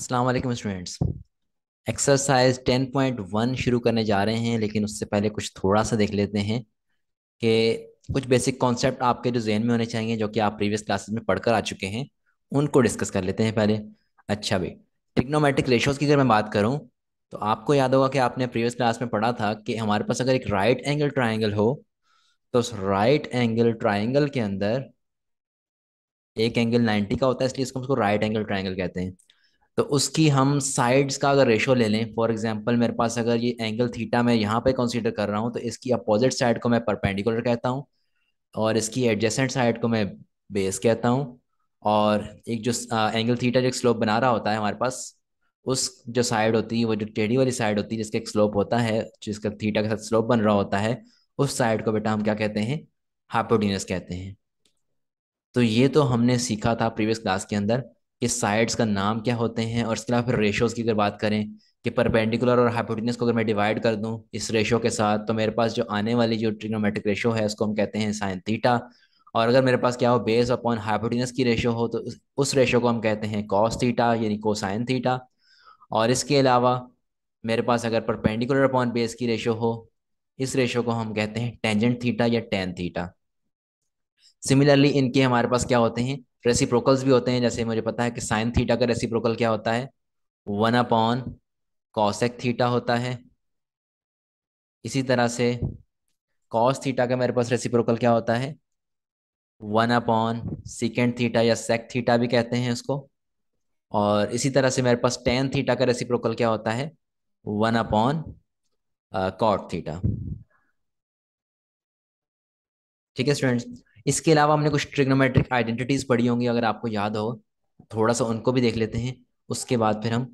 Aslam students exercise 10.1 शुरू करने जा रहे हैं लेकिन उससे पहले कुछ थोड़ा सा देख लेते हैं कि कुछ बेसिक कॉन्सेप्ट आपके जो जहन में होने चाहिए जो कि आप प्रीवियस क्लासेस में पढ़कर आ चुके हैं उनको डिस्कस कर लेते हैं पहले अच्छा भाई टिक्नोमेटिक रेशोज़ की अगर मैं बात करूँ तो आपको याद होगा कि आपने प्रीवियस क्लास में पढ़ा था कि हमारे पास अगर एक राइट एंगल ट्राइंगल हो तो उस राइट एंगल ट्राइंगल के अंदर एक एंगल 90 का होता है इसलिए इसको हम उसको राइट एंगल ट्राइंगल कहते हैं तो उसकी हम साइड्स का अगर रेशो ले लें फॉर एग्जांपल मेरे पास अगर ये एंगल थीटा मैं यहाँ पे कंसीडर कर रहा हूँ तो इसकी अपोजिट साइड को मैं परपेंडिकुलर कहता हूँ और इसकी एडजेसेंट साइड को मैं बेस कहता हूँ और एक जो आ, एंगल थीटा जो एक स्लोप बना रहा होता है हमारे पास उस जो साइड होती है वो जो टेढ़ी वाली साइड होती है जिसका एक स्लोप होता है जिसका थीटा के साथ स्लोप बन रहा होता है उस साइड को बेटा हम क्या कहते हैं हाइपोटीनस कहते हैं तो ये तो हमने सीखा था प्रीवियस क्लास के अंदर कि साइड्स का नाम क्या होते हैं और इसके अलावा फिर रेशोज़ की अगर बात करें कि परपेंडिकुलर और हाइपोटिनस को अगर मैं डिवाइड कर दूं इस रेशो के साथ तो मेरे पास जो आने वाली जो ट्रिग्नोमेट्रिक रेशो है उसको हम कहते हैं साइन थीटा और अगर मेरे पास क्या हो बेस अपॉन हाइपोटिनस की रेशो हो तो उस, उस रेशो को हम कहते हैं कॉस थीटा यानी कोसाइन थीटा और इसके अलावा मेरे पास अगर परपेंडिकुलर अपॉन बेस की रेशो हो इस रेशो को हम कहते हैं टेंजेंट थीटा या टेन थीटा सिमिलरली इनके हमारे पास क्या होते हैं रेसिप्रोकल्स भी होते हैं जैसे मुझे पता है कि साइन थीटा का रेसिप्रोकल क्या होता है वन अपॉन कॉसेक थीटा होता है इसी तरह से कॉस थीटा का मेरे पास रेसिप्रोकल क्या होता है वन अपॉन सिकेंड थीटा या सेक थीटा भी कहते हैं उसको और इसी तरह से मेरे पास टेन थीटा का रेसिप्रोकल क्या होता है वन अपॉन कॉट थीटा ठीक है स्टूडेंट्स इसके अलावा हमने कुछ ट्रिग्नोमेट्रिक आइडेंटिटीज पढ़ी होंगी अगर आपको याद हो थोड़ा सा उनको भी देख लेते हैं उसके बाद फिर हम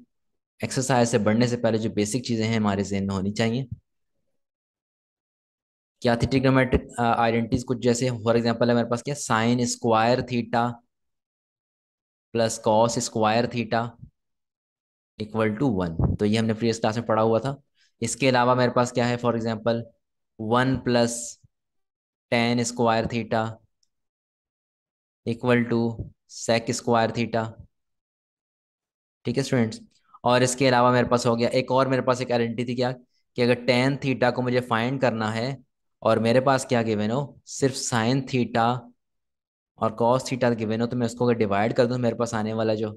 एक्सरसाइज से बढ़ने से पहले जो बेसिक चीज़ें हैं हमारे जहन में होनी चाहिए क्या थी ट्रिग्नोमेट्रिक आइडेंटिटीज कुछ जैसे फॉर एग्जाम्पल है मेरे पास क्या sine square theta plus cos square theta equal to one तो ये हमने प्रीवियस क्लास में पढ़ा हुआ था इसके अलावा मेरे पास क्या है for example one plus tan square theta equal to sec square theta ठीक है स्टूडेंट्स और इसके अलावा मेरे पास हो गया एक और मेरे पास एक आइडेंटिटी थी क्या कि अगर टेन थीटा को मुझे फाइंड करना है और मेरे पास क्या गिवन हो सिर्फ साइन थीटा और कॉस थीटा के हो तो मैं उसको अगर डिवाइड कर दूँ मेरे पास आने वाला जो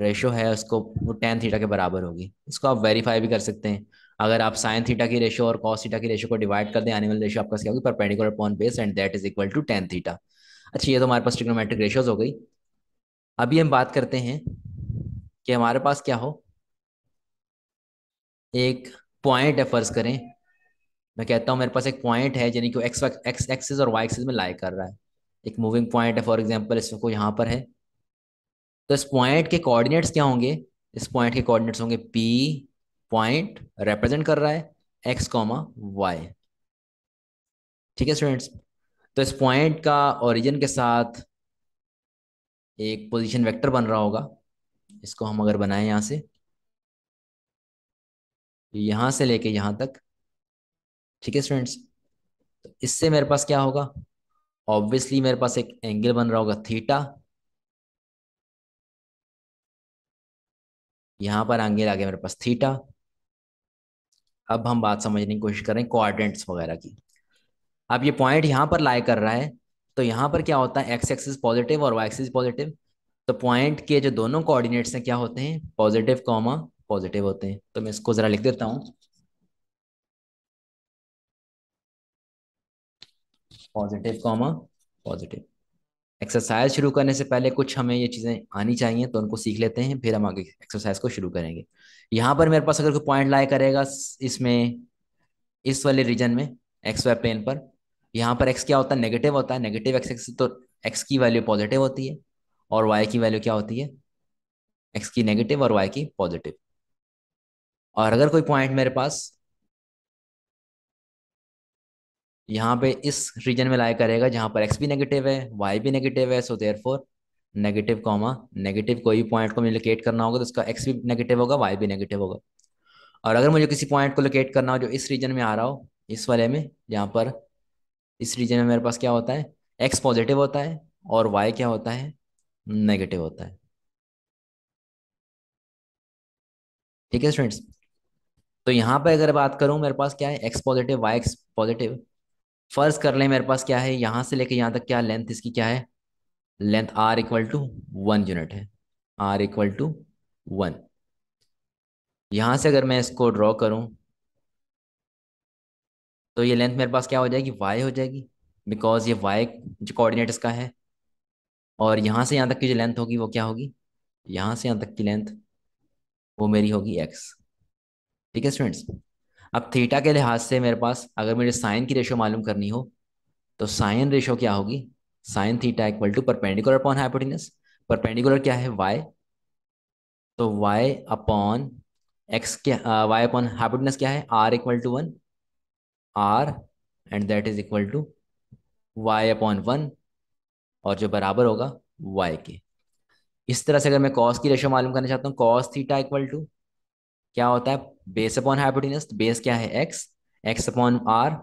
रेशो है उसको वो टेन थीटा के बराबर होगी इसको आप वेरीफाई भी कर सकते हैं अगर आप साइन थीटा की रेशियो और कॉस थीटा की रेशियो को डिवाइड कर दें एनिमल रेशियो आपका क्या होगी perpendicular upon base and that is equal to tan theta अच्छा ये तो हमारे पास ट्रिग्नोमेट्रिक रेशियोज हो गई अभी हम बात करते हैं कि हमारे पास क्या हो एक पॉइंट है फर्ज करें मैं कहता हूँ मेरे पास एक पॉइंट है यानी कि एक्स एक्स एक्सिस और वाई एक्सिस में लाइक कर रहा है एक मूविंग पॉइंट है फॉर एग्जाम्पल इसमें को यहाँ पर है तो इस पॉइंट के कोऑर्डिनेट्स क्या होंगे इस पॉइंट के कोऑर्डिनेट्स होंगे पी पॉइंट रिप्रेजेंट कर रहा है एक्स कॉमा वाई ठीक है स्टूडेंट्स तो इस पॉइंट का ओरिजिन के साथ एक पोजीशन वेक्टर बन रहा होगा इसको हम अगर बनाएं यहां से यहां से लेके यहां तक ठीक है स्टूडेंट्स तो इससे मेरे पास क्या होगा ऑब्वियसली मेरे पास एक एंगल बन रहा होगा थीटा यहां पर एंगल आ गया मेरे पास थीटा अब हम बात समझने की कोशिश करें कोऑर्डिनेट्स वगैरह की अब ये पॉइंट यहाँ पर लाई कर रहा है तो यहाँ पर क्या होता है एक्स एक्सिस पॉजिटिव और वाई एक्सिस पॉजिटिव तो पॉइंट के जो दोनों कोऑर्डिनेट्स हैं क्या होते हैं पॉजिटिव कॉमा पॉजिटिव होते हैं तो मैं इसको जरा लिख देता हूँ पॉजिटिव कॉमा पॉजिटिव एक्सरसाइज शुरू करने से पहले कुछ हमें ये चीज़ें आनी चाहिए तो उनको सीख लेते हैं फिर हम आगे एक्सरसाइज को शुरू करेंगे यहाँ पर मेरे पास अगर कोई पॉइंट लाया करेगा इसमें इस वाले रीजन में एक्स वाई प्लेन पर यहाँ पर एक्स क्या होता है नेगेटिव होता है नेगेटिव एक्स एक्स तो एक्स की वैल्यू पॉजिटिव होती है और वाई की वैल्यू क्या होती है एक्स की नेगेटिव और वाई की पॉजिटिव और अगर कोई पॉइंट मेरे पास यहाँ पे इस रीजन में लाया करेगा जहां पर एक्स भी नेगेटिव है वाई भी नेगेटिव है so therefore negative comma negative कोई भी पॉइंट को मुझे लोकेट करना होगा तो इसका एक्स भी नेगेटिव होगा वाई भी नेगेटिव होगा और अगर मुझे किसी पॉइंट को लोकेट करना हो जो इस रीजन में आ रहा हो इस वाले में जहाँ पर इस रीजन में मेरे पास क्या होता है एक्स पॉजिटिव होता है और वाई क्या होता है नेगेटिव होता है ठीक है स्टूडेंट्स तो यहाँ पर अगर बात करूँ मेरे पास क्या है X positive Y X positive फर्ज कर लें मेरे पास क्या है यहां से लेके यहां तक क्या लेंथ इसकी क्या है length R equal to one unit है आर इक्वल टू वन यहां से अगर मैं इसको ड्रॉ करूं तो ये लेंथ मेरे पास क्या हो जाएगी वाई हो जाएगी बिकॉज ये वाई जो कोऑर्डिनेट इसका है और यहां से यहां तक की जो लेंथ होगी वो क्या होगी यहां से यहां तक की लेंथ वो मेरी होगी एक्स ठीक है स्टूडेंट्स अब थीटा के लिहाज से मेरे पास अगर मुझे साइन की रेशो मालूम करनी हो तो साइन रेशो क्या होगी sine theta equal to perpendicular upon hypotenuse perpendicular क्या है वाई तो वाई अपॉन एक्स क्या वाई अपॉन हाइपोटिनस क्या है R equal to one R and that is equal to Y upon one और जो बराबर होगा वाई के इस तरह से अगर मैं कॉस की रेशो मालूम करना चाहता हूँ कॉस थीटा इक्वल टू क्या होता है बेस अपॉन हाइपोटेनस तो बेस क्या है X X upon R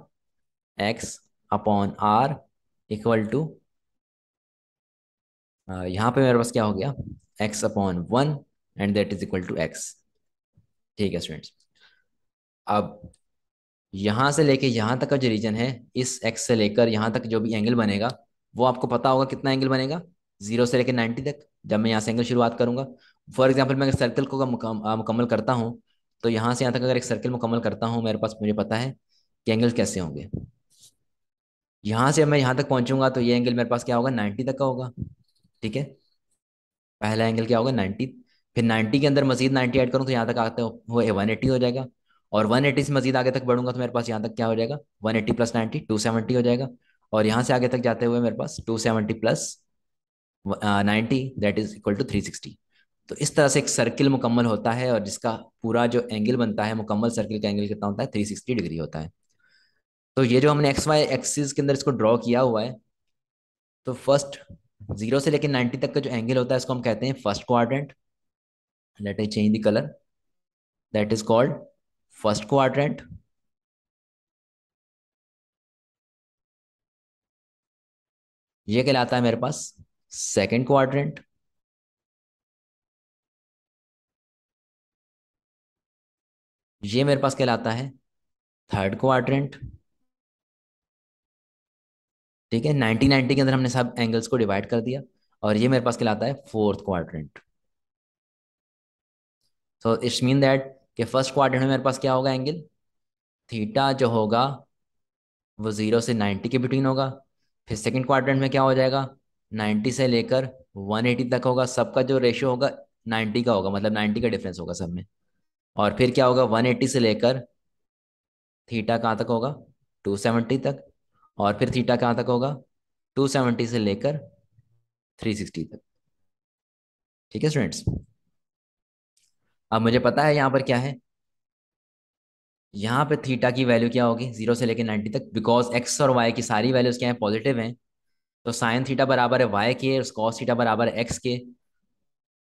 X upon R equal to यहां पे मेरे पास क्या हो गया X upon one and that is equal to X ठीक है स्टूडेंट्स अब यहां से लेके यहां तक का जो रीजन है इस एक्स से लेकर यहां तक जो भी एंगल बनेगा वो आपको पता होगा कितना एंगल बनेगा जीरो से लेकर नाइन्टी तक जब मैं यहाँ से एंगल शुरुआत करूंगा फॉर एग्जाम्पल मैं अगर सर्कल को मुकम्मल करता हूँ तो यहां से यहां तक अगर एक सर्किल मुकम्मल करता हूं मेरे पास मुझे पता है कि एंगल कैसे होंगे यहां से मैं यहां तक पहुंचूंगा तो ये एंगल मेरे पास क्या होगा नाइन्टी तक का होगा ठीक है पहला एंगल क्या होगा नाइनटी फिर नाइनटी के अंदर मजीद नाइन्टी ऐड करूँ तो यहाँ तक आते हुए वन एट्टी हो जाएगा और वन एट्टी से मजीद आगे तक बढ़ूंगा तो मेरे पास यहाँ तक क्या हो जाएगा one eighty plus ninety two seventy हो जाएगा और यहाँ से आगे तक जाते हुए मेरे पास two seventy plus ninety that is equal to three sixty तो इस तरह से एक सर्किल मुकम्मल होता है और जिसका पूरा जो एंगल बनता है मुकम्मल सर्किल का एंगल कितना होता है थ्री सिक्सटी डिग्री होता है तो ये जो हमने एक्स वाई एक्सिस के अंदर इसको ड्रॉ किया हुआ है तो फर्स्ट जीरो से लेकर नाइन्टी तक का जो एंगल होता है इसको हम कहते हैं first quadrant let I change the colour that is called first quadrant ये कहलाता है मेरे पास सेकेंड क्वाड्रेंट ये मेरे पास कहलाता है थर्ड क्वाड्रेंट ठीक है नाइनटी नाइनटी के अंदर हमने सब एंगल्स को डिवाइड कर दिया और ये मेरे पास कहलाता है fourth quadrant so it's mean that कि फर्स्ट क्वाड्रेंट में मेरे पास क्या होगा एंगल थीटा जो होगा वो जीरो से नाइन्टी के बिटवीन होगा फिर सेकेंड क्वाड्रेंट में क्या हो जाएगा नाइन्टी से लेकर वन एटी तक होगा सबका जो रेशियो होगा नाइन्टी का होगा मतलब नाइन्टी का डिफरेंस होगा सब में और फिर क्या होगा 180 से लेकर थीटा कहाँ तक होगा 270 तक और फिर थीटा कहाँ तक होगा 270 से लेकर 360 तक ठीक है स्टूडेंट्स अब मुझे पता है यहाँ पर क्या है यहाँ पे थीटा की वैल्यू क्या होगी जीरो से लेकर 90 तक बिकॉज एक्स और वाई की सारी वैल्यूज क्या है पॉजिटिव हैं तो साइन थीटा बराबर है वाई के और कॉस थीटा बराबर है एक्स के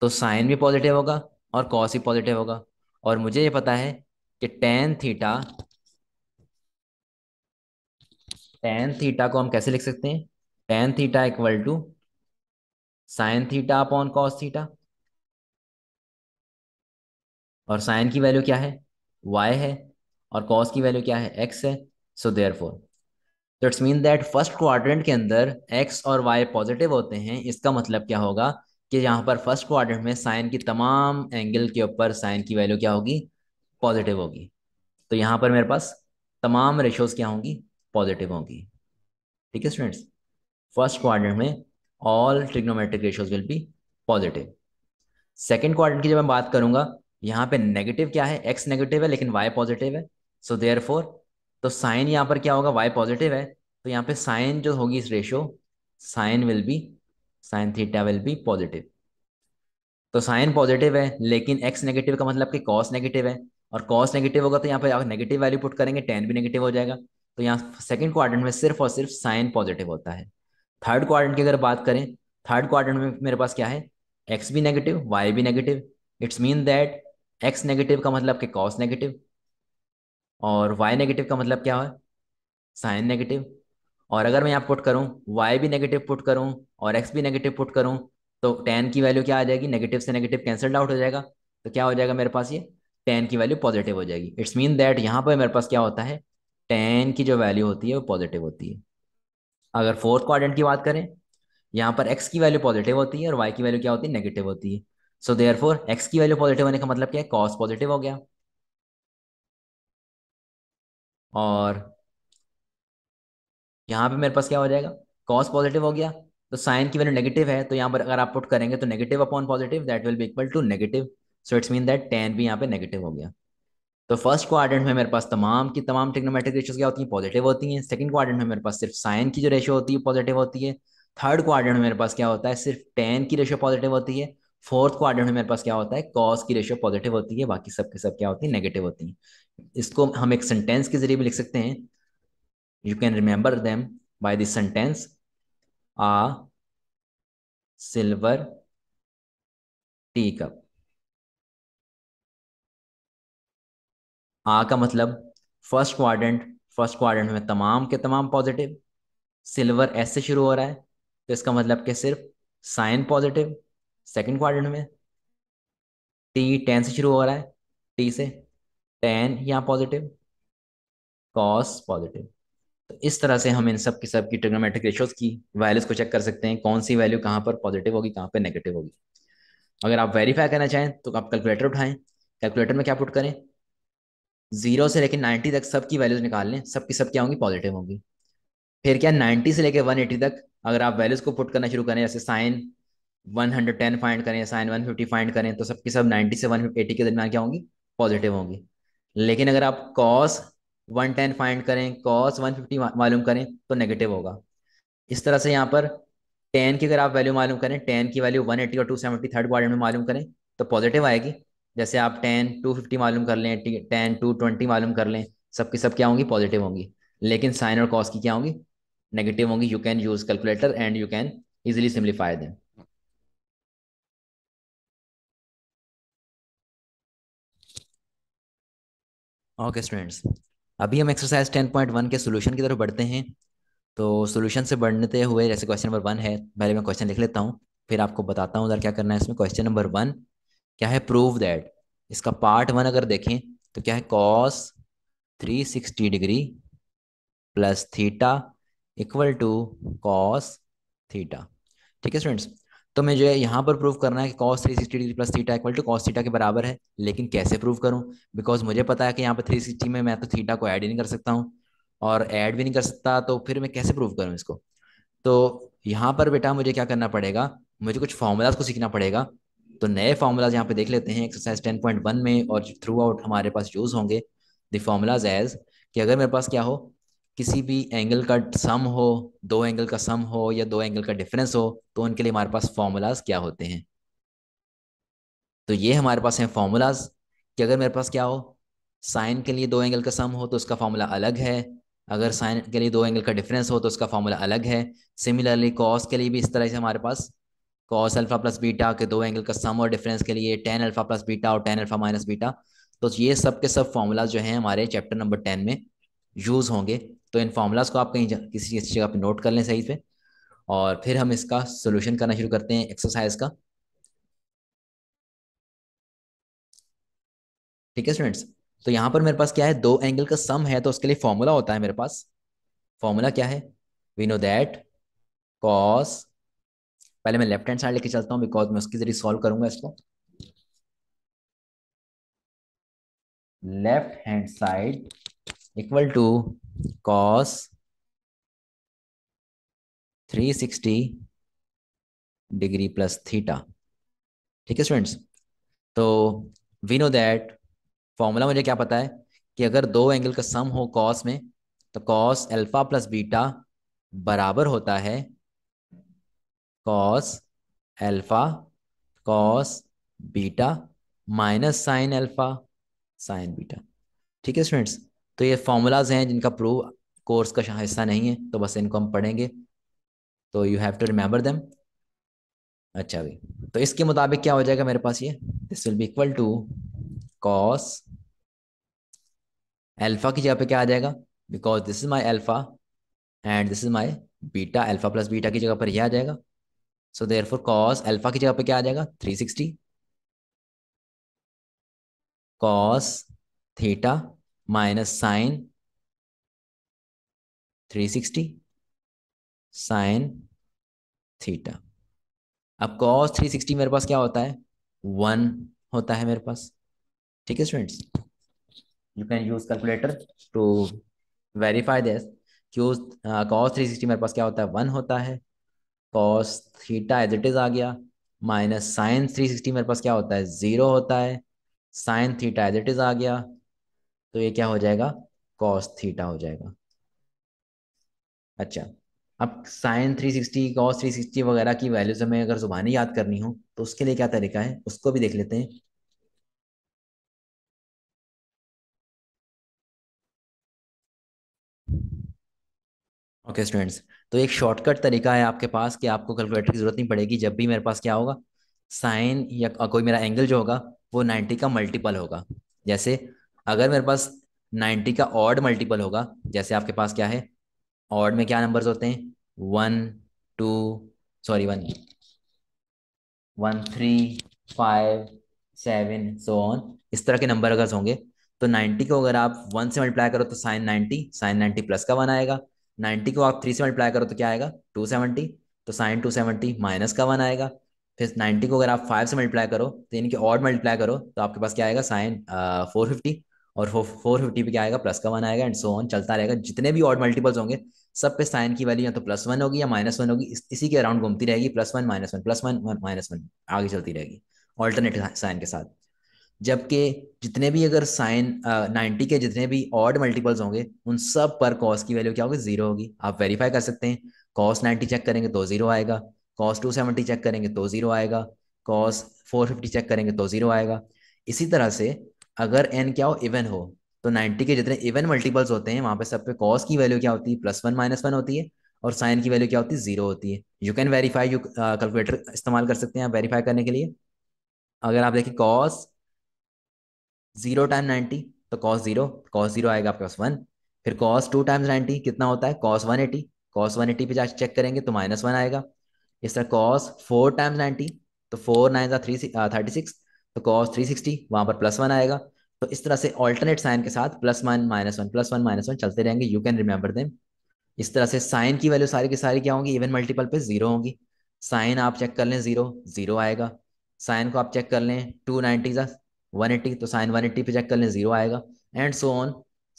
तो साइन भी पॉजिटिव होगा और कॉस भी पॉजिटिव होगा और मुझे ये पता है कि टेन थीटा टेन थीटा को हम कैसे लिख सकते हैं tan theta equal to sine theta upon cos theta और साइन की वैल्यू क्या है वाई है और कॉस की वैल्यू क्या है एक्स है सो देयर फोर तो it's mean that first quadrant के अंदर एक्स और वाई पॉजिटिव होते हैं इसका मतलब क्या होगा कि यहाँ पर फर्स्ट क्वार्टर में साइन की तमाम एंगल के ऊपर साइन की वैल्यू क्या होगी पॉजिटिव होगी तो यहाँ पर मेरे पास तमाम रेशोज क्या होंगी पॉजिटिव होंगी ठीक है स्टूडेंट्स फर्स्ट क्वार्टर में all trigonometric ratios will be positive second quarter की जब मैं बात करूंगा यहाँ पे नेगेटिव क्या है एक्स नेगेटिव है लेकिन वाई पॉजिटिव है सो देयर फोर तो साइन यहाँ पर क्या होगा वाई पॉजिटिव है तो यहाँ पे साइन जो होगी इस ratio sine will be sine theta will be positive तो साइन पॉजिटिव है लेकिन एक्स नेगेटिव का मतलब कि कॉस नेगेटिव है और कॉस नेगेटिव होगा तो यहाँ पर आप नेगेटिव वैल्यू पुट करेंगे टेन भी नेगेटिव हो जाएगा तो यहाँ सेकंड क्वाड्रेंट में सिर्फ और सिर्फ साइन पॉजिटिव होता है थर्ड क्वाड्रेंट की अगर बात करें थर्ड क्वाड्रेंट में मेरे पास क्या है एक्स भी नेगेटिव वाई भी negative it's mean that X negative का मतलब कि कॉस नेगेटिव और वाई नेगेटिव का मतलब क्या है साइन नेगेटिव और अगर मैं यहाँ पुट करूँ वाई भी नेगेटिव पुट करूँ और एक्स भी नेगेटिव पुट करूँ तो टेन की वैल्यू क्या आ जाएगी नेगेटिव से नेगेटिव कैंसल्ड आउट हो जाएगा तो क्या हो जाएगा मेरे पास ये टेन की वैल्यू पॉजिटिव हो जाएगी इट्स मीन दैट यहाँ पर मेरे पास क्या होता है टेन की जो वैल्यू होती है वो पॉजिटिव होती है अगर फोर्थ क्वाड्रेंट की बात करें यहाँ पर एक्स की वैल्यू पॉजिटिव होती है और वाई की वैल्यू क्या होती है नेगेटिव होती है सो देयर फोर एक्स की वैल्यू पॉजिटिव होने का मतलब क्या है कॉस पॉजिटिव हो गया और यहाँ पे मेरे पास क्या हो जाएगा कॉस पॉजिटिव हो गया तो साइन की वैल्यू नेगेटिव है तो यहाँ पर अगर आप पुट करेंगे तो negative upon positive that will be equal to negative so it's mean that tan भी यहाँ पे नेगेटिव हो गया तो फर्स्ट क्वाड्रेंट में मेरे पास तमाम की तमाम टेक्नोमेट्रिक रेशियोज क्या होती है पॉजिटिव होती है सेकंड क्वाड्रेंट में मेरे पास सिर्फ साइन की जो रेशियो होती है पॉजिटिव होती है थर्ड क्वाड्रेंट में मेरे पास क्या होता है सिर्फ टेन की रेशियो पॉजिटिव होती है फोर्थ क्वाड्रेंट में मेरे पास क्या होता है कॉस की रेशियो पॉजिटिव होती है बाकी सबके सब क्या होती है नेगेटिव होती है इसको हम एक सेंटेंस के जरिए भी लिख सकते हैं You can remember them by the sentence a silver tea cup आ का मतलब फर्स्ट क्वाड्रेंट फर्स्ट क्वाड्रेंट में तमाम के तमाम पॉजिटिव सिल्वर एस से शुरू हो रहा है तो इसका मतलब कि सिर्फ साइन पॉजिटिव सेकंड क्वाड्रेंट में टी टेन से शुरू हो रहा है टी से टेन या पॉजिटिव कॉस पॉजिटिव तो इस तरह से हम इन सब की सब की ट्रिग्नोमेट्रिक रेशियोज की वैल्यूज को चेक कर सकते हैं कौन सी वैल्यू कहाँ पर पॉजिटिव होगी कहाँ पर नेगेटिव होगी अगर आप वेरीफाई करना चाहें तो आप कैलकुलेटर उठाएं कैलकुलेटर में क्या पुट करें जीरो से लेकर नाइन्टी तक सबकी वैल्यूज निकाल लें सबकी सब क्या होंगी पॉजिटिव होंगी फिर क्या नाइन्टी से लेकर वन एटी तक अगर आप वैल्यूज को पुट करना शुरू करें जैसे sine one hundred ten find करें साइन वन फिफ्टी फाइंड करें तो सबकी सब नाइन्टी से वन एटी के दरमियान क्या होंगी पॉजिटिव होंगी लेकिन अगर आप कॉस वन टेन फाइंड करें कॉस वन फिफ्टी मालूम करें तो नेगेटिव होगा इस तरह से यहाँ पर टेन की अगर आप वैल्यू मालूम करें टेन की वैल्यू वन एट्टी और टू सेवेंटी थर्ड क्वार्टर में मालूम करें तो पॉजिटिव आएगी जैसे आप टेन टू फिफ्टी मालूम कर लें टेन टू ट्वेंटी मालूम कर लें सबकी सब क्या होंगी पॉजिटिव होंगी लेकिन साइन और कॉस की क्या होंगी नेगेटिव होंगी you can use calculator and you can easily simplify दें ओके स्टूडेंट्स अभी हम एक्सरसाइज टेन पॉइंट वन के सोल्यूशन की तरफ बढ़ते हैं तो सोल्यूशन से बढ़ते हुए जैसे क्वेश्चन नंबर वन है पहले मैं क्वेश्चन लिख लेता हूँ फिर आपको बताता हूँ उधर क्या करना है इसमें क्वेश्चन नंबर वन क्या है प्रूव दैट इसका पार्ट वन अगर देखें तो क्या है cos three sixty degree plus theta equal to cos theta ठीक है स्टूडेंट्स तो मैं जो है यहाँ पर प्रूव करना है कि cos three sixty degree plus theta equal to cos theta के बराबर है लेकिन कैसे प्रूव करूँ बिकॉज मुझे पता है कि यहाँ पर थ्री सिक्सटी में मैं तो थीटा को ऐड ही नहीं कर सकता हूँ और ऐड भी नहीं कर सकता तो फिर मैं कैसे प्रूव करूँ इसको तो यहाँ पर बेटा मुझे क्या करना पड़ेगा मुझे कुछ फॉर्मूलाज को सीखना पड़ेगा तो नए फॉर्मूलाज यहाँ पे देख लेते हैं एक्सरसाइज टेन पॉइंट वन में और थ्रू आउट हमारे पास यूज होंगे द फॉर्मूलाज एज कि अगर मेरे पास क्या हो किसी भी एंगल का सम हो दो एंगल का सम हो या दो एंगल का डिफरेंस हो तो उनके लिए हमारे पास फॉर्मूलाज क्या होते हैं तो ये हमारे पास हैं फॉर्मूलाज कि अगर मेरे पास क्या हो साइन के लिए दो एंगल का सम हो तो उसका फॉर्मूला अलग है अगर साइन के लिए दो एंगल का डिफरेंस हो तो उसका फॉर्मूला अलग है सिमिलरली कॉस के लिए भी इस तरह से हमारे पास कॉस अल्फा प्लस बीटा के दो एंगल का सम और डिफरेंस के लिए टेन अल्फा प्लस बीटा और टेन अल्फा माइनस बीटा तो ये सब के सब फॉर्मूलाज जो हैं हमारे चैप्टर नंबर टेन में यूज़ होंगे तो इन फॉर्मूलाज को आप कहीं किसी किसी जगह पे नोट कर लें सही पे और फिर हम इसका सोल्यूशन करना शुरू करते हैं एक्सरसाइज का ठीक है स्टूडेंट्स तो यहां पर मेरे पास क्या है दो एंगल का सम है तो उसके लिए फॉर्मूला होता है मेरे पास फॉर्मूला क्या है वी नो दैट कॉस पहले मैं लेफ्ट हैंड साइड लेके चलता हूं बिकॉज मैं उसके जरिए सॉल्व करूंगा इसको left hand side equal to cos 360 degree plus theta ठीक है स्टूडेंट्स तो वी नो दैट फॉर्मूला मुझे क्या पता है कि अगर दो एंगल का सम हो कॉस में तो कॉस अल्फा प्लस बीटा बराबर होता है cos alpha cos beta minus sine alpha sine beta ठीक है स्टूडेंट्स तो ये फॉर्मूलाज हैं जिनका प्रूव कोर्स का हिस्सा नहीं है तो बस इनको हम पढ़ेंगे तो you have to remember them अच्छा भाई तो इसके मुताबिक क्या हो जाएगा मेरे पास ये this will be equal to cos alpha की जगह पे क्या आ जाएगा because this is my alpha and this is my beta alpha plus beta की जगह पर यह आ जाएगा so therefore cos alpha की जगह पे क्या आ जाएगा three sixty cos theta minus sine 360 sine theta अब कॉस 360 मेरे पास क्या होता है वन होता है मेरे पास ठीक है students you can use calculator to verify this क्यों कॉस थ्री सिक्सटी मेरे पास क्या होता है वन होता है cos theta as it is आ गया माइनस साइन थ्री सिक्सटी मेरे पास क्या होता है जीरो होता है sine theta as it is आ गया तो ये क्या हो जाएगा कॉस थीटा हो जाएगा अच्छा अब साइन 360 कॉस सिक्सटी वगैरह की वैल्यूज हमें अगर जुबानी याद करनी हो तो उसके लिए क्या तरीका है उसको भी देख लेते हैं ओके okay, स्टूडेंट्स तो एक शॉर्टकट तरीका है आपके पास कि आपको कैलकुलेटर की जरूरत नहीं पड़ेगी जब भी मेरे पास क्या होगा साइन या कोई मेरा एंगल जो होगा वो 90 का मल्टीपल होगा जैसे अगर मेरे पास नाइन्टी का ऑड मल्टीपल होगा जैसे आपके पास क्या है ऑड में क्या नंबर्स होते हैं one two sorry one one three five seven so on इस तरह के नंबर अगर होंगे तो नाइन्टी को अगर आप वन से मल्टीप्लाई करो तो sine ninety sine ninety plus का वन आएगा नाइन्टी को आप थ्री से मल्टीप्लाई करो तो क्या आएगा टू 270 तो साइन टू 270 माइनस का वन आएगा फिर नाइन्टी को अगर आप फाइव से मल्टीप्लाई करो तो इनके कि ऑड मल्टीप्लाई करो तो आपके पास क्या आएगा साइन फोर फिफ्टी और फोर फिफ्टी पे क्या आएगा प्लस का वन आएगा एंड सो ऑन चलता रहेगा जितने भी ऑड मल्टीपल्स होंगे सब पे साइन की वैल्यू या तो प्लस वन होगी या माइनस वन होगी इस, इसी के अराउंड घूमती रहेगी plus one minus one plus one minus one आगे चलती रहेगी ऑल्टरनेट साइन के साथ जबकि जितने भी अगर साइन नाइनटी के जितने भी ऑड मल्टीपल्स होंगे उन सब पर कॉस की वैल्यू क्या होगी जीरो होगी आप वेरीफाई कर सकते हैं कॉस नाइन्टी चेक करेंगे तो जीरो आएगा कॉस टू सेवेंटी चेक करेंगे तो जीरो आएगा कॉस फोर फिफ्टी चेक करेंगे तो जीरो आएगा इसी तरह से अगर एन क्या हो इवन हो तो नाइनटी के जितने इवन मल्टीपल्स होते हैं वहां पर सब पे कॉस की वैल्यू क्या होती है प्लस वन माइनस वन होती है और साइन की वैल्यू क्या होती है जीरो होती है you can verify you calculator इस्तेमाल कर सकते हैं आप वेरीफाई करने के लिए अगर आप देखिए कॉस जीरो टाइम नाइनटी तो कॉस जीरो कॉस जीरो आएगा आपके पास वन फिर कॉस टू टाइम्स नाइनटी कितना होता है cos one eighty cos one eighty पे जाकर चेक करेंगे तो माइनस वन आएगा इस तरह कॉस फोर टाइम्स नाइनटी तो four nine three thirty six तो कॉस थ्री सिक्सटी वहां पर प्लस वन आएगा तो इस तरह से ऑल्टरनेट साइन के साथ plus one minus one plus one minus one चलते रहेंगे यू कैन रिमेंबर देम इस तरह से साइन की वैल्यू सारी की सारी क्या होंगी इवन मल्टीपल पे जीरो होंगी साइन आप चेक कर लें जीरो जीरो आएगा साइन को आप चेक कर लें टू नाइनटी का वन एट्टी तो साइन वन एट्टी पे चेक कर लें जीरो आएगा एंड सो ऑन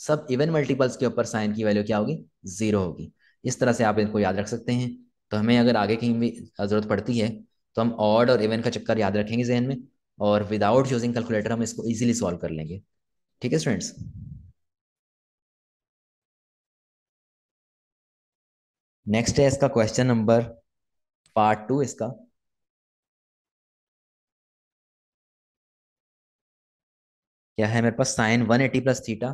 सब इवन मल्टीपल्स के ऊपर साइन की वैल्यू क्या होगी जीरो होगी इस तरह से आप इनको याद रख सकते हैं तो हमें अगर आगे कहीं भी जरूरत पड़ती है तो हम ऑड और इवन का चक्कर याद रखेंगे जहन में और विदाउट यूजिंग कैलकुलेटर हम इसको इजीली सॉल्व कर लेंगे ठीक है स्टूडेंट्स नेक्स्ट है इसका क्वेश्चन नंबर पार्ट टू इसका क्या है मेरे पास sine one eighty plus theta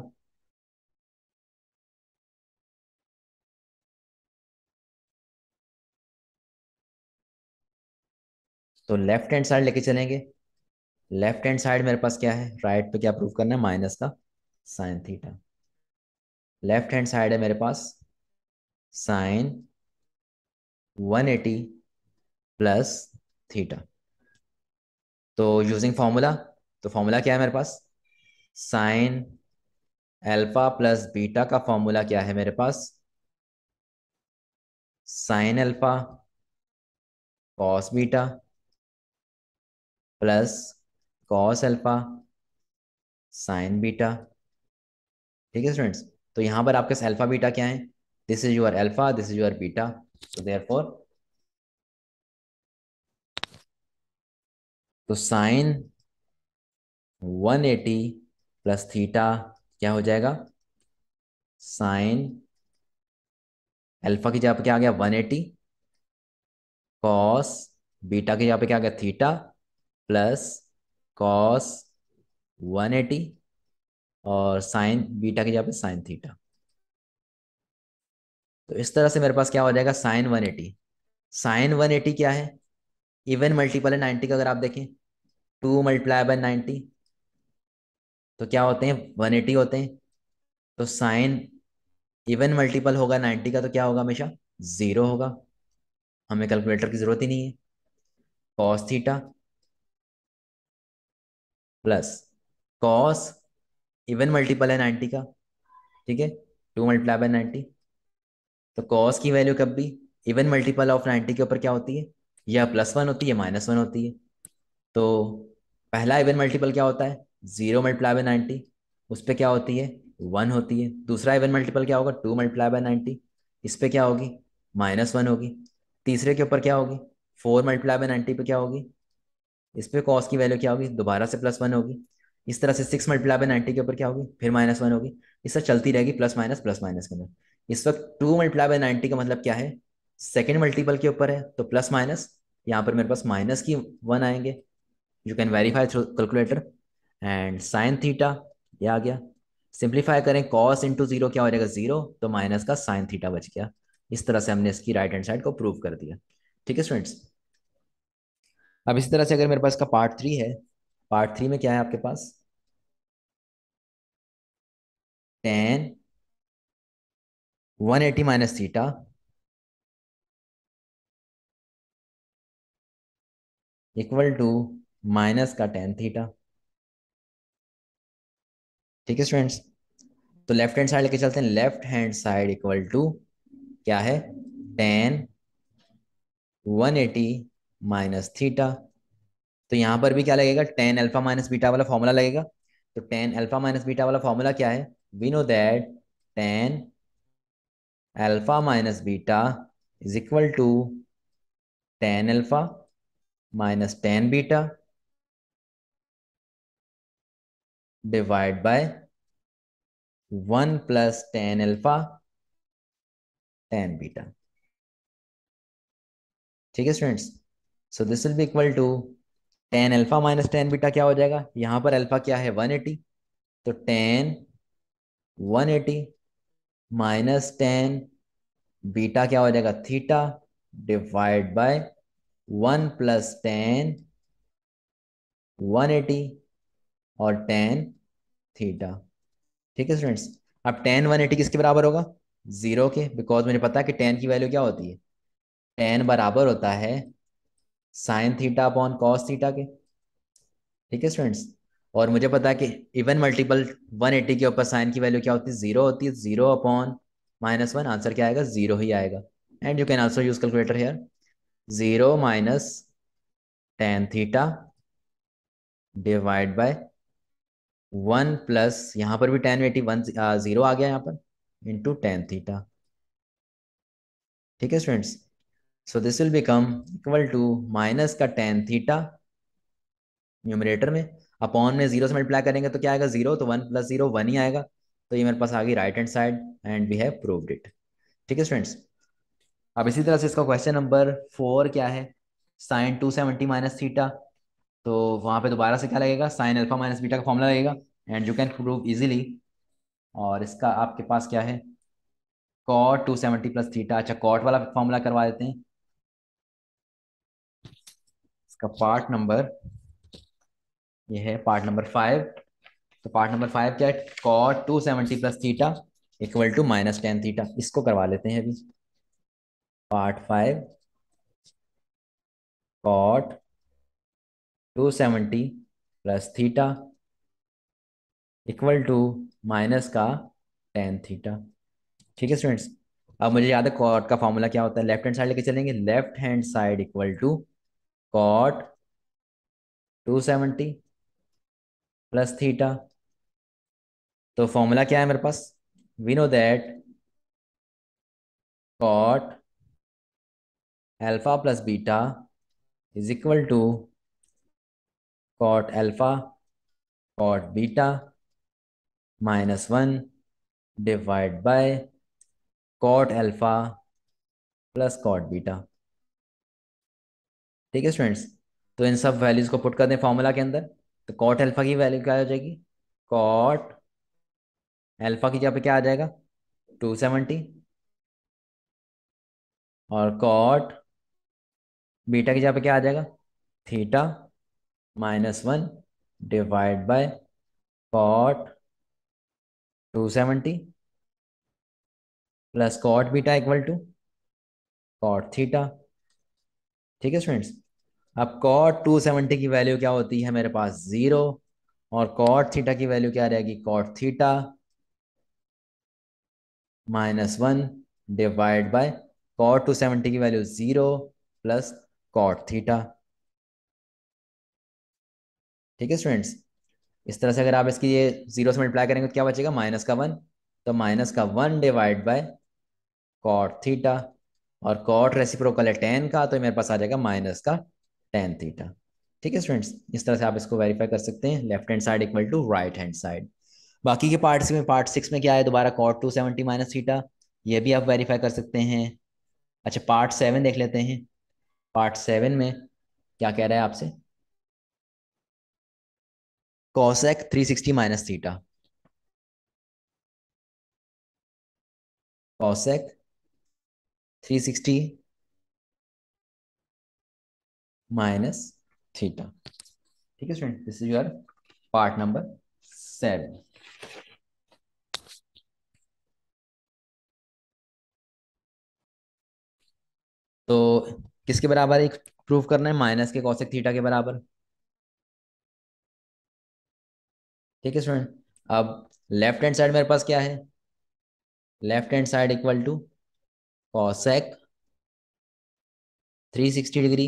तो लेफ्ट हैंड साइड लेके चलेंगे लेफ्ट हैंड साइड मेरे पास क्या है राइट right पे क्या प्रूव करना है माइनस का sine theta left hand side है मेरे पास साइन 180 प्लस थीटा तो यूजिंग फॉर्मूला तो फॉर्मूला क्या है मेरे पास साइन एल्फा प्लस बीटा का फॉर्मूला क्या है मेरे पास sine alpha cos beta plus cos alpha sine beta ठीक है स्टूडेंट्स तो यहां पर आपके अल्फा बीटा क्या है this is your alpha this is your beta तो देयर फोर तो साइन 180 प्लस थीटा क्या हो जाएगा साइन अल्फा की जगह पे क्या आ गया 180 कॉस बीटा की जगह पे क्या आ गया थीटा प्लस कॉस 180 और साइन बीटा की जगह पे साइन थीटा तो इस तरह से मेरे पास क्या हो जाएगा साइन 180 साइन एटी क्या है इवन मल्टीपल है नाइनटी का अगर आप देखें टू मल्टीप्लाई बाय नाइन्टी तो क्या होते हैं 180 होते हैं तो साइन इवन मल्टीपल होगा 90 का तो क्या होगा हमेशा जीरो होगा हमें कैलकुलेटर की जरूरत ही नहीं है cos theta plus cos even multiple है नाइन्टी का ठीक है टू मल्टीप्लाई बाय नाइन्टी तो कॉस की वैल्यू कब भी इवन मल्टीपल ऑफ नाइन्टी के ऊपर क्या होती है या प्लस वन होती है माइनस वन होती है तो पहला इवन मल्टीपल क्या होता है जीरो मल्टीप्लाई बाय नाइन्टी उस पर क्या होती है वन होती है दूसरा इवन मल्टीपल क्या होगा टू मल्टीप्लाई बाय नाइन्टी इस पर क्या होगी माइनस वन होगी तीसरे के ऊपर क्या होगी फोर मल्टीप्लाई बाय नाइन्टी पे क्या होगी इस पर कॉस की वैल्यू क्या होगी दोबारा से प्लस वन होगी इस तरह से सिक्स मल्टीप्लाई बाई नाइन्टी के ऊपर क्या होगी फिर माइनस वन होगी इस तरह चलती रहेगी प्लस माइनस प्लस माइनस के अंदर इस वक्त टू मल्टीप्लाई बाई नाइन्टी का मतलब क्या है सेकेंड मल्टीपल के ऊपर है तो प्लस माइनस यहाँ पर मेरे पास माइनस की वन आएंगे you can verify through calculator and sine theta ये आ गया सिंप्लीफाई करें कॉस इंटू जीरो क्या हो जाएगा जीरो तो माइनस का साइन थीटा बच गया इस तरह से हमने इसकी राइट हैंड साइड को प्रूव कर दिया ठीक है स्टूडेंट्स अब इसी तरह से अगर मेरे पास का पार्ट थ्री है पार्ट थ्री में क्या है आपके पास tan one eighty minus theta equal to minus का टेन थीटा ठीक है स्टूडेंट्स तो लेफ्ट हैंड साइड लेके चलते हैं left hand side equal to क्या है tan one eighty minus theta तो यहां पर भी क्या लगेगा टेन अल्फा माइनस बीटा वाला फॉर्मूला लगेगा तो टेन अल्फा माइनस बीटा वाला फॉर्मूला क्या है we know that tan alpha minus beta is equal to tan alpha minus tan beta divide by one plus tan alpha tan beta ठीक है students so this will be equal to tan alpha minus tan beta क्या हो जाएगा यहां पर alpha क्या है one eighty तो tan one eighty minus tan beta क्या हो जाएगा theta divide by one plus tan one eighty और टेन थीटा ठीक है स्टूडेंट्स अब टेन वन एटी किसके बराबर होगा जीरो के बिकॉज मुझे पता है कि टेन की वैल्यू क्या होती है टेन बराबर होता है sine theta upon cos theta के ठीक है स्टूडेंट्स और मुझे पता है कि इवन मल्टीपल 180 के ऊपर साइन की वैल्यू क्या होती है जीरो होती है zero upon minus one answer क्या आएगा जीरो ही आएगा and you can also use calculator here zero minus tan theta divide by one plus यहां पर भी टेन एटी वन जीरो आ गया यहाँ पर इंटू टेन थीटा ठीक है students so this will become equal to minus का टेन थीटा न्यूमरेटर में अपॉन में जीरो से मल्टीप्लाई करेंगे तो क्या आएगा जीरो तो वन प्लस जीरो वन ही आएगा तो ये मेरे पास आ गई right hand side and we have proved it ठीक है स्टूडेंट्स अब इसी तरह से इसका क्वेश्चन नंबर फोर क्या है sine two seventy minus theta तो वहां पे दोबारा से क्या लगेगा साइन अल्फा माइनस बीटा का फॉर्मूला लगेगा and you can prove easily और इसका आपके पास क्या है cot two seventy plus theta अच्छा कॉट वाला फॉर्मूला करवा देते हैं इसका पार्ट नंबर ये है पार्ट नंबर फाइव तो पार्ट नंबर फाइव क्या है cot two seventy plus theta equal to minus tan theta इसको करवा लेते हैं अभी part five cot two seventy plus theta equal to minus का टेन थीटा ठीक है स्टूडेंट्स अब मुझे याद है कॉट का फॉर्मूला क्या होता है लेफ्ट हैंड साइड लेके चलेंगे left hand side equal to cot 270 plus theta तो फॉर्मूला क्या है मेरे पास we know that cot alpha plus beta is equal to cot alpha cot beta minus one divide by cot alpha plus cot beta ठीक है students तो इन सब values को पुट कर दें फॉर्मूला के अंदर तो कॉट एल्फा की वैल्यू क्या हो जाएगी कॉट एल्फा की जगह पे क्या आ जाएगा 270 और कॉट बीटा की जगह पे क्या आ जाएगा theta minus one divide by cot 270 plus cot beta equal to cot theta ठीक है स्टूडेंट्स अब कॉट टू सेवेंटी की वैल्यू क्या होती है मेरे पास जीरो और कॉट थीटा की वैल्यू क्या रहेगी cot theta minus one divide by cot two seventy की value zero plus cot theta ठीक है स्टूडेंट्स इस तरह से अगर आप इसकी ये जीरो से मल्टीप्लाई करेंगे तो क्या बचेगा माइनस का वन तो माइनस का one divide by cot theta और कॉट रेसिप्रोकल है टेन का तो मेरे पास आ जाएगा माइनस का टेन थीटा ठीक है स्टूडेंट्स इस तरह से आप इसको वेरीफाई कर सकते हैं left hand side equal to right hand side बाकी के पार्ट में पार्ट सिक्स में क्या है दोबारा cot two seventy minus theta ये भी आप वेरीफाई कर सकते हैं अच्छा पार्ट सेवन देख लेते हैं पार्ट सेवन में क्या कह रहा है आपसे cosec three sixty minus theta cosec three sixty minus theta ठीक है student this is your part number seven तो किसके बराबर एक प्रूफ करना है माइनस के कौशिक थीटा के बराबर ठीक है स्टूडेंट अब लेफ्ट हैंड साइड मेरे पास क्या है left hand side equal to cosec sixty degree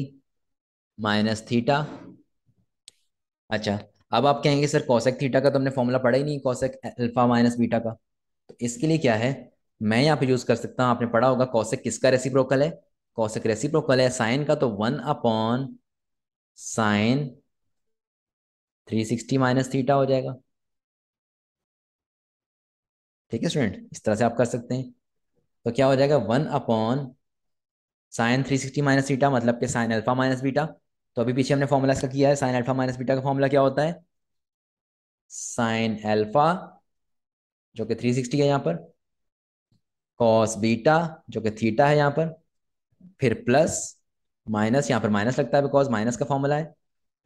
minus theta अच्छा अब आप कहेंगे सर कौशक थीटा का तो हमने फॉर्मूला पढ़ा ही नहीं कौशक अल्फा माइनस बीटा का तो इसके लिए क्या है मैं यहाँ पे यूज कर सकता हूँ आपने पढ़ा होगा कौशक किसका रेसिप्रोकल है कौशक रेसिप्रोकल है साइन का तो one upon sine three sixty minus theta हो जाएगा ठीक है स्टूडेंट इस तरह से आप कर सकते हैं तो क्या हो जाएगा one upon sine three sixty minus theta मतलब के साइन अल्फा माइनस बीटा तो अभी पीछे हमने फॉर्मूला इसका किया है साइन अल्फा माइनस बीटा का फॉर्मूला क्या होता है साइन अल्फा जो कि थ्री सिक्सटी है यहां पर कॉस बीटा जो कि थीटा है यहां पर फिर प्लस माइनस यहां पर माइनस लगता है बिकॉज माइनस का फॉर्मूला है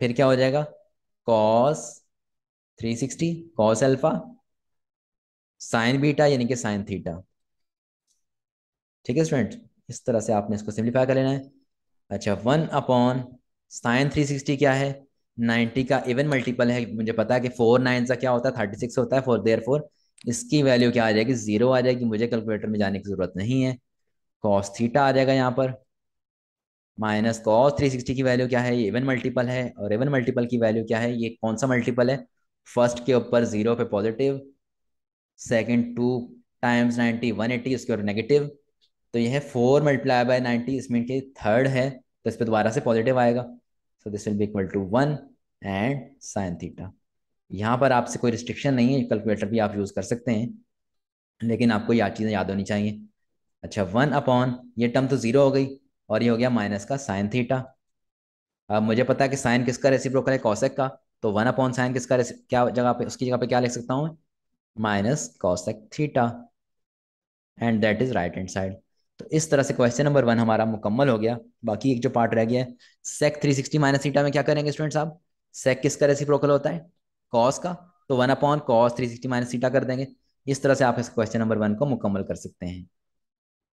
फिर क्या हो जाएगा cos three sixty cos alpha sine beta यानी कि साइन थीटा ठीक है स्टूडेंट इस तरह से आपने इसको सिंप्लीफाई कर लेना है अच्छा one upon sine three sixty क्या है नाइनटी का इवन मल्टीपल है मुझे पता है कि फोर नाइन का क्या होता है थर्टी सिक्स होता है फोर देयर फोर इसकी वैल्यू क्या आ जाएगी जीरो आ जाएगी मुझे कैलकुलेटर में जाने की जरूरत नहीं है कॉस थीटा आ जाएगा यहाँ पर माइनस कॉस थ्री सिक्सटी की वैल्यू क्या है ये इवन मल्टीपल है और इवन मल्टीपल की वैल्यू क्या है ये कौन सा मल्टीपल है फर्स्ट के ऊपर जीरो पे positive second two times ninety one eighty उसके ऊपर नेगेटिव तो यह है फोर मल्टीप्लाई बाय नाइनटी इसमें के थर्ड है तो इस पर दोबारा से पॉजिटिव आएगा so this will be equal to one and sine theta यहाँ पर आपसे कोई रिस्ट्रिक्शन नहीं है कैलकुलेटर भी आप यूज़ कर सकते हैं लेकिन आपको यह चीज़ें याद होनी चाहिए अच्छा वन अपॉन ये टर्म तो ज़ीरो हो गई और ये हो गया माइनस का साइन थीटा अब मुझे पता है कि साइन किसका रेसिप्रोकल है कॉसेक का तो वन अपॉन साइन किसका क्या जगह पे उसकी जगह पे क्या लिख सकता हूँ minus cosec theta and that is right hand side तो इस तरह से क्वेश्चन नंबर वन हमारा मुकम्मल हो गया बाकी एक जो पार्ट रह गया है sec three sixty minus theta में क्या करेंगे स्टूडेंट साहब सेक किसका प्रोकल होता है कॉस का तो one upon cos three sixty minus theta कर देंगे इस तरह से आप इस क्वेश्चन नंबर वन को मुकम्मल कर सकते हैं